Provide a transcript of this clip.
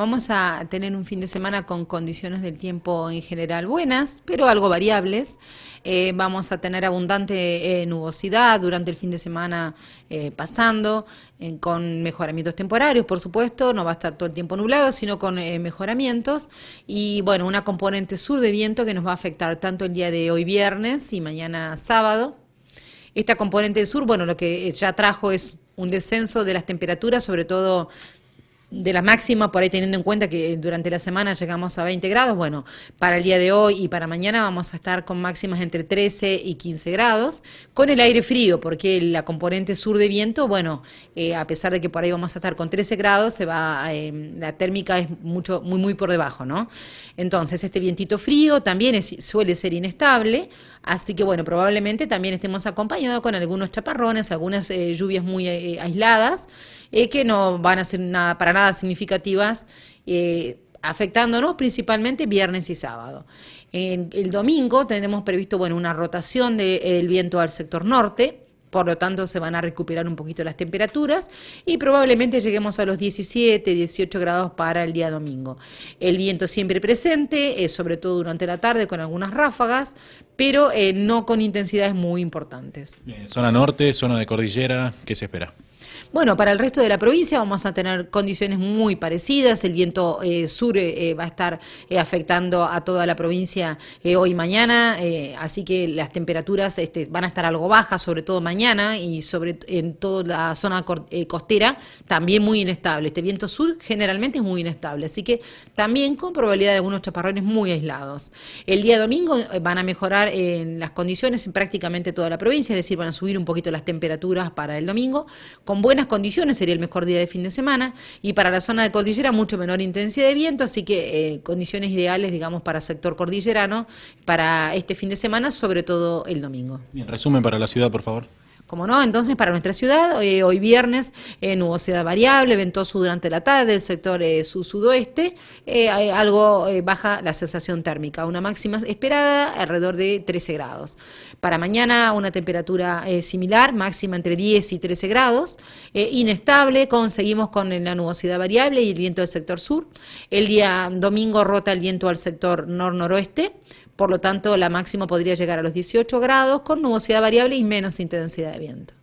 Vamos a tener un fin de semana con condiciones del tiempo en general buenas, pero algo variables. Eh, vamos a tener abundante eh, nubosidad durante el fin de semana eh, pasando, con mejoramientos temporarios, por supuesto. No va a estar todo el tiempo nublado, sino con mejoramientos. Y bueno, una componente sur de viento que nos va a afectar tanto el día de hoy viernes y mañana sábado. Esta componente sur, bueno, lo que ya trajo es un descenso de las temperaturas, sobre todo de la máxima, por ahí teniendo en cuenta que durante la semana llegamos a 20 grados, bueno, para el día de hoy y para mañana vamos a estar con máximas entre 13 y 15 grados, con el aire frío, porque la componente sur de viento, bueno, eh, a pesar de que por ahí vamos a estar con 13 grados, se va, em, la térmica es mucho, muy, muy por debajo, ¿no? Entonces, este vientito frío también suele ser inestable, Así que bueno, probablemente también estemos acompañados con algunos chaparrones, algunas eh, lluvias muy eh, eh, aisladas, que no van a ser nada, para nada significativas, afectándonos principalmente viernes y sábado. En, el domingo tenemos previsto bueno, una rotación del viento al sector norte. Por lo tanto, se van a recuperar un poquito las temperaturas y probablemente lleguemos a los 17, 18 grados para el día domingo. El viento siempre presente, eh, sobre todo durante la tarde con algunas ráfagas, pero eh, no con intensidades muy importantes. zona norte, zona de cordillera, ¿qué se espera? Bueno, para el resto de la provincia vamos a tener condiciones muy parecidas. El viento eh, sur eh, eh, va a estar afectando a toda la provincia hoy y mañana, así que las temperaturas este, van a estar algo bajas, sobre todo mañana y sobre en toda la zona costera, también muy inestable. Este viento sur generalmente es muy inestable, así que también con probabilidad de algunos chaparrones muy aislados. El día domingo van a mejorar en las condiciones en prácticamente toda la provincia, es decir, van a subir un poquito las temperaturas para el domingo, con buena condiciones sería el mejor día de fin de semana y para la zona de cordillera mucho menor intensidad de viento, así que eh, condiciones ideales, digamos, para sector cordillerano para este fin de semana, sobre todo el domingo. Bien, resumen para la ciudad, por favor. Como no, entonces para nuestra ciudad, eh, hoy, viernes, eh, nubosidad variable, ventoso durante la tarde, el sector eh, sudoeste, eh, algo baja la sensación térmica, una máxima esperada alrededor de 13 grados. Para mañana una temperatura similar, máxima entre 10 y 13 grados, inestable, conseguimos con la nubosidad variable y el viento del sector sur. El día domingo rota el viento al sector nor-noroeste. Por lo tanto, la máxima podría llegar a los 18 grados con nubosidad variable y menos intensidad de viento.